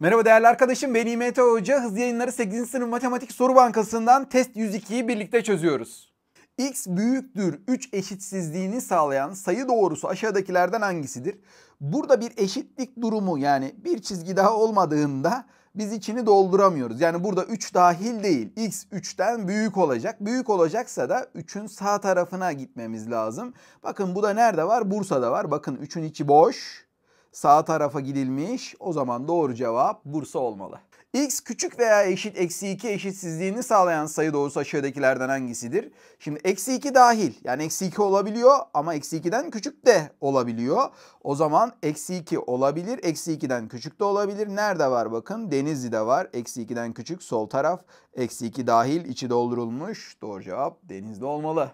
Merhaba değerli arkadaşım ben İMT Hoca. Hızlı yayınları 8. sınıf matematik soru bankasından test 102'yi birlikte çözüyoruz. X büyüktür 3 eşitsizliğini sağlayan sayı doğrusu aşağıdakilerden hangisidir? Burada bir eşitlik durumu yani bir çizgi daha olmadığında biz içini dolduramıyoruz. Yani burada 3 dahil değil. X 3'ten büyük olacak. Büyük olacaksa da 3'ün sağ tarafına gitmemiz lazım. Bakın bu da nerede var? Bursa'da var. Bakın 3'ün içi boş sağ tarafa gidilmiş. O zaman doğru cevap Bursa olmalı. X küçük veya eşit eksi 2 eşitsizliğini sağlayan sayı doğrusu aşağıdakilerden hangisidir? Şimdi eksi 2 dahil. Yani eksi 2 olabiliyor ama eksi 2'den küçük de olabiliyor. O zaman eksi 2 olabilir. Eksi 2'den küçük de olabilir. Nerede var bakın? Denizli'de var. Eksi 2'den küçük sol taraf. Eksi 2 dahil içi doldurulmuş. Doğru cevap Denizli olmalı.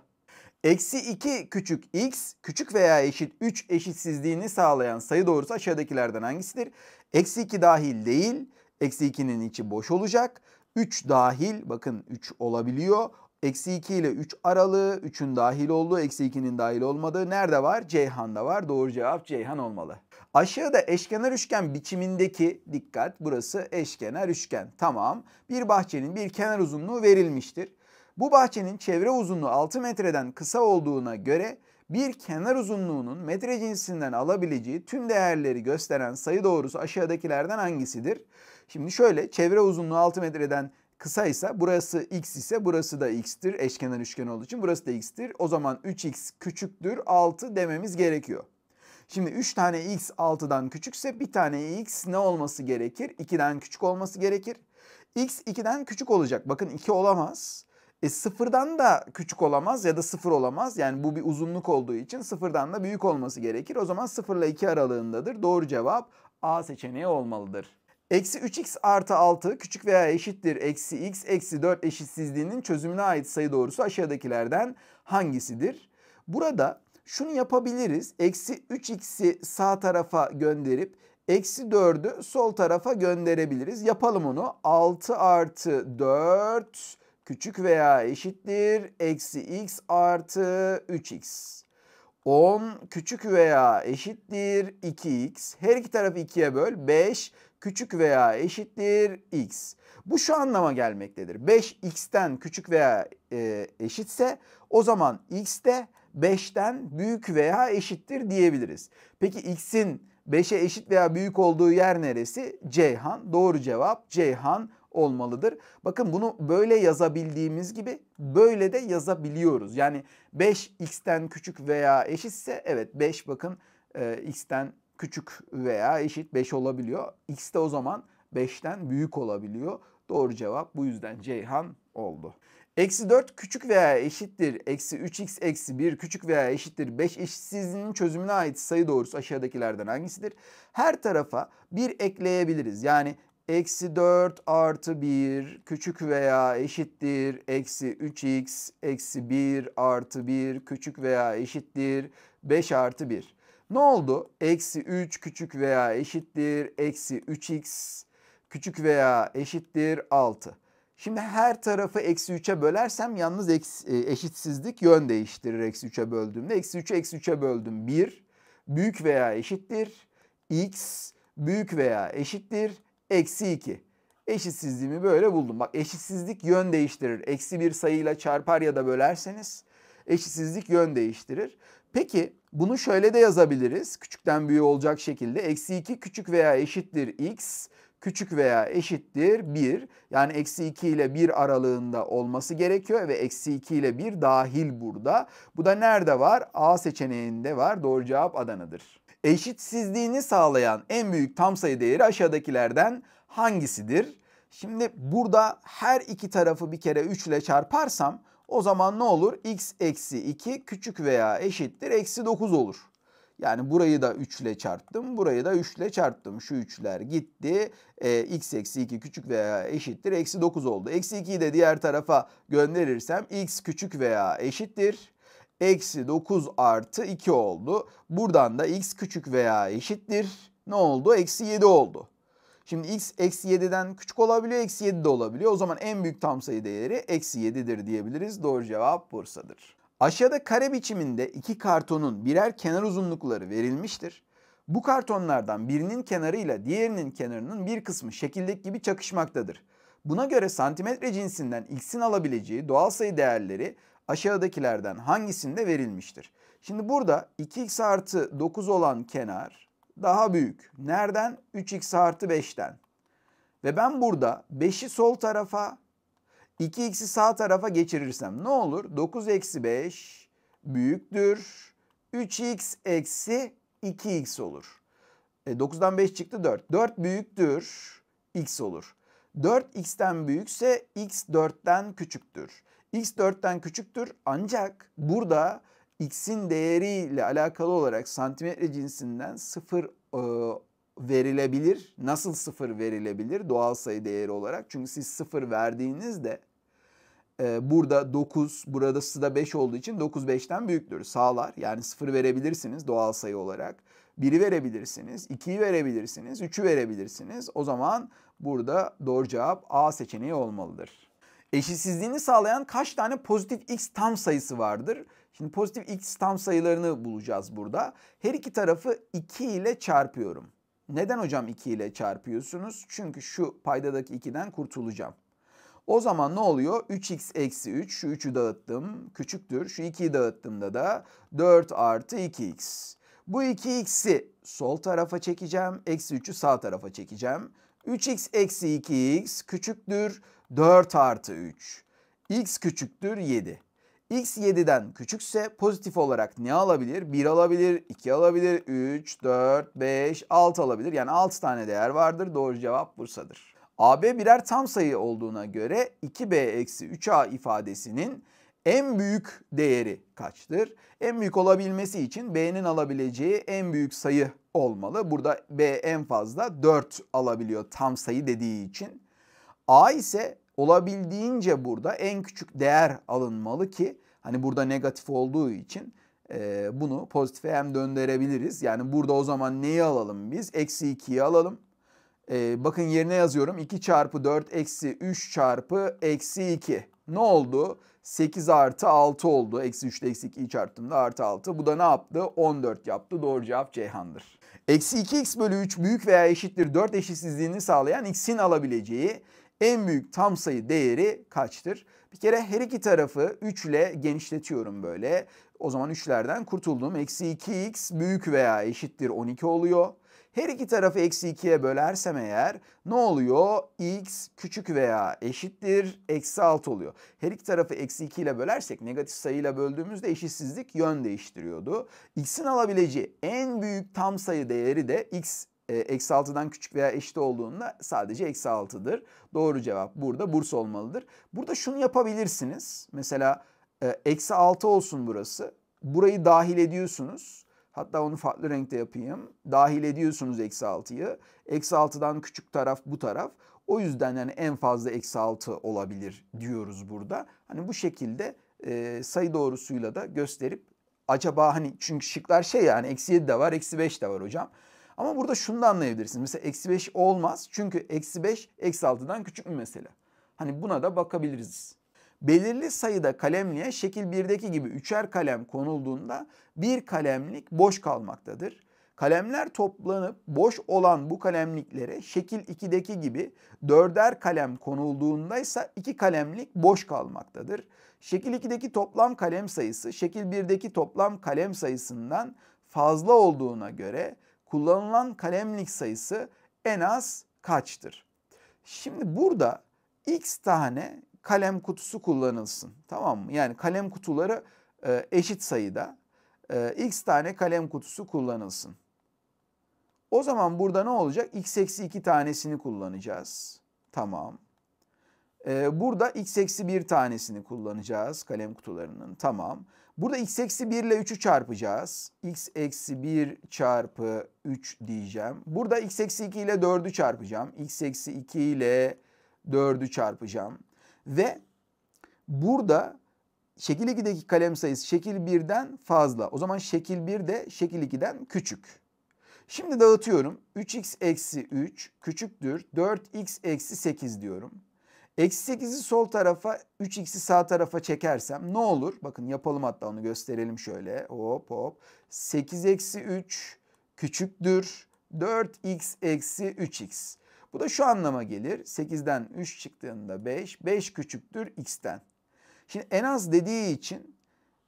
Eksi 2 küçük x küçük veya eşit 3 eşitsizliğini sağlayan sayı doğrusu aşağıdakilerden hangisidir? Eksi 2 dahil değil. Eksi 2'nin içi boş olacak. 3 dahil bakın 3 olabiliyor. Eksi 2 ile 3 aralığı 3'ün dahil olduğu eksi 2'nin dahil olmadığı nerede var? Ceyhan'da var. Doğru cevap Ceyhan olmalı. Aşağıda eşkenar üçgen biçimindeki dikkat burası eşkenar üçgen. Tamam bir bahçenin bir kenar uzunluğu verilmiştir. Bu bahçenin çevre uzunluğu 6 metreden kısa olduğuna göre bir kenar uzunluğunun metre cinsinden alabileceği tüm değerleri gösteren sayı doğrusu aşağıdakilerden hangisidir? Şimdi şöyle çevre uzunluğu 6 metreden kısa ise burası x ise burası da x'tir. Eşkenar üçgen olduğu için burası da x'tir. O zaman 3x küçüktür 6 dememiz gerekiyor. Şimdi 3 tane x 6'dan küçükse bir tane x ne olması gerekir? 2'den küçük olması gerekir. x 2'den küçük olacak. Bakın 2 olamaz. E sıfırdan da küçük olamaz ya da sıfır olamaz. Yani bu bir uzunluk olduğu için sıfırdan da büyük olması gerekir. O zaman sıfırla iki aralığındadır. Doğru cevap A seçeneği olmalıdır. Eksi 3x artı 6 küçük veya eşittir eksi x eksi 4 eşitsizliğinin çözümüne ait sayı doğrusu aşağıdakilerden hangisidir? Burada şunu yapabiliriz. Eksi 3x'i sağ tarafa gönderip eksi 4'ü sol tarafa gönderebiliriz. Yapalım onu. 6 artı 4 küçük veya eşittir eksi x artı 3x. 10 küçük veya eşittir 2x. Her iki tarafı 2'ye böl. 5 küçük veya eşittir x. Bu şu anlama gelmektedir. 5 x'ten küçük veya e, eşitse o zaman x de 5'ten büyük veya eşittir diyebiliriz. Peki x'in 5'e eşit veya büyük olduğu yer neresi? Ceyhan. Doğru cevap Ceyhan olmalıdır. Bakın bunu böyle yazabildiğimiz gibi böyle de yazabiliyoruz. Yani 5 x'ten küçük veya eşitse evet 5 bakın e, x'ten küçük veya eşit 5 olabiliyor. X de o zaman 5'ten büyük olabiliyor. Doğru cevap bu yüzden Ceyhan oldu. Eksi 4 küçük veya eşittir. Eksi 3x eksi 1 küçük veya eşittir. 5 eşitsizliğinin çözümüne ait sayı doğrusu aşağıdakilerden hangisidir? Her tarafa 1 ekleyebiliriz. Yani Eksi 4 artı 1 küçük veya eşittir. Eksi 3x eksi 1 artı 1 küçük veya eşittir. 5 artı 1. Ne oldu? Eksi 3 küçük veya eşittir. Eksi 3x küçük veya eşittir 6. Şimdi her tarafı eksi 3'e bölersem yalnız e, eşitsizlik yön değiştirir eksi 3'e böldüğümde. Eksi 3'ü eksi 3'e böldüm 1 büyük veya eşittir. x büyük veya eşittir eksi 2. Eşitsizliğimi böyle buldum. Bak eşitsizlik yön değiştirir. Eksi bir sayıyla çarpar ya da bölerseniz eşitsizlik yön değiştirir. Peki bunu şöyle de yazabiliriz. Küçükten büyüğe olacak şekilde. Eksi 2 küçük veya eşittir x küçük veya eşittir 1. Yani eksi 2 ile 1 aralığında olması gerekiyor ve eksi 2 ile 1 dahil burada. Bu da nerede var? A seçeneğinde var. Doğru cevap Adana'dır. Eşitsizliğini sağlayan en büyük tam sayı değeri aşağıdakilerden hangisidir? Şimdi burada her iki tarafı bir kere 3 ile çarparsam o zaman ne olur? x eksi 2 küçük veya eşittir eksi 9 olur. Yani burayı da 3 ile çarptım. Burayı da 3 ile çarptım. Şu 3'ler gitti. E, x eksi 2 küçük veya eşittir. Eksi 9 oldu. Eksi 2'yi de diğer tarafa gönderirsem x küçük veya eşittir eksi 9 artı 2 oldu. Buradan da x küçük veya eşittir. Ne oldu? Eksi 7 oldu. Şimdi x eksi 7'den küçük olabiliyor, eksi 7 de olabiliyor. O zaman en büyük tam sayı değeri eksi 7'dir diyebiliriz. Doğru cevap Bursa'dır. Aşağıda kare biçiminde iki kartonun birer kenar uzunlukları verilmiştir. Bu kartonlardan birinin kenarıyla diğerinin kenarının bir kısmı şekildeki gibi çakışmaktadır. Buna göre santimetre cinsinden x'in alabileceği doğal sayı değerleri aşağıdakilerden hangisinde verilmiştir? Şimdi burada 2x artı 9 olan kenar daha büyük. Nereden? 3x artı 5'ten. Ve ben burada 5'i sol tarafa 2x'i sağ tarafa geçirirsem ne olur? 9 eksi 5 büyüktür. 3x eksi 2x olur. E, 9'dan 5 çıktı 4. 4 büyüktür x olur. 4x'ten büyükse x 4'ten küçüktür x 4'ten küçüktür ancak burada x'in değeriyle alakalı olarak santimetre cinsinden 0 e, verilebilir. Nasıl 0 verilebilir doğal sayı değeri olarak? Çünkü siz 0 verdiğinizde e, burada 9, burada da 5 olduğu için 9 5'ten büyüktür. Sağlar. Yani 0 verebilirsiniz doğal sayı olarak. 1'i verebilirsiniz, 2'yi verebilirsiniz, 3'ü verebilirsiniz. O zaman burada doğru cevap A seçeneği olmalıdır. Eşitsizliğini sağlayan kaç tane pozitif x tam sayısı vardır? Şimdi pozitif x tam sayılarını bulacağız burada. Her iki tarafı 2 ile çarpıyorum. Neden hocam 2 ile çarpıyorsunuz? Çünkü şu paydadaki 2'den kurtulacağım. O zaman ne oluyor? 3x eksi 3 şu 3'ü dağıttım küçüktür. Şu 2'yi dağıttığımda da 4 artı 2x. Bu 2x'i sol tarafa çekeceğim. Eksi 3'ü sağ tarafa çekeceğim. 3x eksi 2x küçüktür 4 artı 3. x küçüktür 7. x 7'den küçükse pozitif olarak ne alabilir? 1 alabilir, 2 alabilir, 3, 4, 5, 6 alabilir. Yani 6 tane değer vardır. Doğru cevap Bursa'dır. AB birer tam sayı olduğuna göre 2B eksi 3A ifadesinin en büyük değeri kaçtır? En büyük olabilmesi için B'nin alabileceği en büyük sayı olmalı. Burada B en fazla 4 alabiliyor tam sayı dediği için. A ise olabildiğince burada en küçük değer alınmalı ki hani burada negatif olduğu için e, bunu pozitife hem döndürebiliriz. Yani burada o zaman neyi alalım biz? Eksi 2'yi alalım. E, bakın yerine yazıyorum 2 çarpı 4 eksi 3 çarpı eksi 2. Ne oldu? 8 artı 6 oldu. Eksi 3 ile eksi 2'yi çarptığımda artı 6. Bu da ne yaptı? 14 yaptı. Doğru cevap Ceyhan'dır. Eksi 2x bölü 3 büyük veya eşittir 4 eşitsizliğini sağlayan x'in alabileceği en büyük tam sayı değeri kaçtır? Bir kere her iki tarafı 3 ile genişletiyorum böyle. O zaman 3'lerden kurtuldum. Eksi 2x büyük veya eşittir 12 oluyor. Her iki tarafı eksi 2'ye bölersem eğer ne oluyor? x küçük veya eşittir eksi 6 oluyor. Her iki tarafı eksi 2 ile bölersek negatif sayıyla böldüğümüzde eşitsizlik yön değiştiriyordu. x'in alabileceği en büyük tam sayı değeri de x e, eksi 6'dan küçük veya eşit olduğunda sadece eksi 6'dır. Doğru cevap burada burs olmalıdır. Burada şunu yapabilirsiniz. Mesela e, eksi 6 olsun burası. Burayı dahil ediyorsunuz. Hatta onu farklı renkte yapayım. Dahil ediyorsunuz eksi 6'yı. Eksi 6'dan küçük taraf bu taraf. O yüzden yani en fazla eksi 6 olabilir diyoruz burada. Hani bu şekilde e, sayı doğrusuyla da gösterip acaba hani çünkü şıklar şey yani eksi 7 de var eksi 5 de var hocam. Ama burada şunu da anlayabilirsiniz. Mesela eksi 5 olmaz çünkü eksi 5 eksi 6'dan küçük bir mesele. Hani buna da bakabiliriz belirli sayıda kalemliğe şekil 1'deki gibi üçer kalem konulduğunda bir kalemlik boş kalmaktadır. Kalemler toplanıp boş olan bu kalemliklere şekil 2'deki gibi dörder kalem konulduğunda ise iki kalemlik boş kalmaktadır. Şekil 2'deki toplam kalem sayısı şekil 1'deki toplam kalem sayısından fazla olduğuna göre kullanılan kalemlik sayısı en az kaçtır? Şimdi burada x tane kalem kutusu kullanılsın. Tamam mı? Yani kalem kutuları e, eşit sayıda. E, x tane kalem kutusu kullanılsın. O zaman burada ne olacak? x eksi 2 tanesini kullanacağız. Tamam. E, burada x eksi 1 tanesini kullanacağız kalem kutularının. Tamam. Burada x eksi 1 ile 3'ü çarpacağız. x eksi 1 çarpı 3 diyeceğim. Burada x eksi 2 ile 4'ü çarpacağım. x eksi 2 ile 4'ü çarpacağım. Ve burada şekil 2'deki kalem sayısı şekil 1'den fazla. O zaman şekil 1 de şekil 2'den küçük. Şimdi dağıtıyorum. 3x eksi 3 küçüktür. 4x eksi 8 diyorum. Eksi 8'i sol tarafa 3x'i sağ tarafa çekersem ne olur? Bakın yapalım hatta onu gösterelim şöyle. Hop hop. 8 eksi 3 küçüktür. 4x eksi 3x. Bu da şu anlama gelir. 8'den 3 çıktığında 5. 5 küçüktür x'ten. Şimdi en az dediği için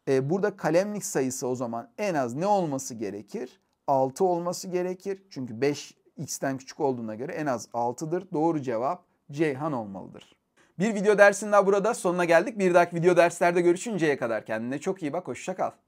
e, burada kalemlik sayısı o zaman en az ne olması gerekir? 6 olması gerekir. Çünkü 5 x'ten küçük olduğuna göre en az 6'dır. Doğru cevap Ceyhan olmalıdır. Bir video dersinden burada sonuna geldik. Bir dahaki video derslerde görüşünceye kadar kendine çok iyi bak. Hoşça kal.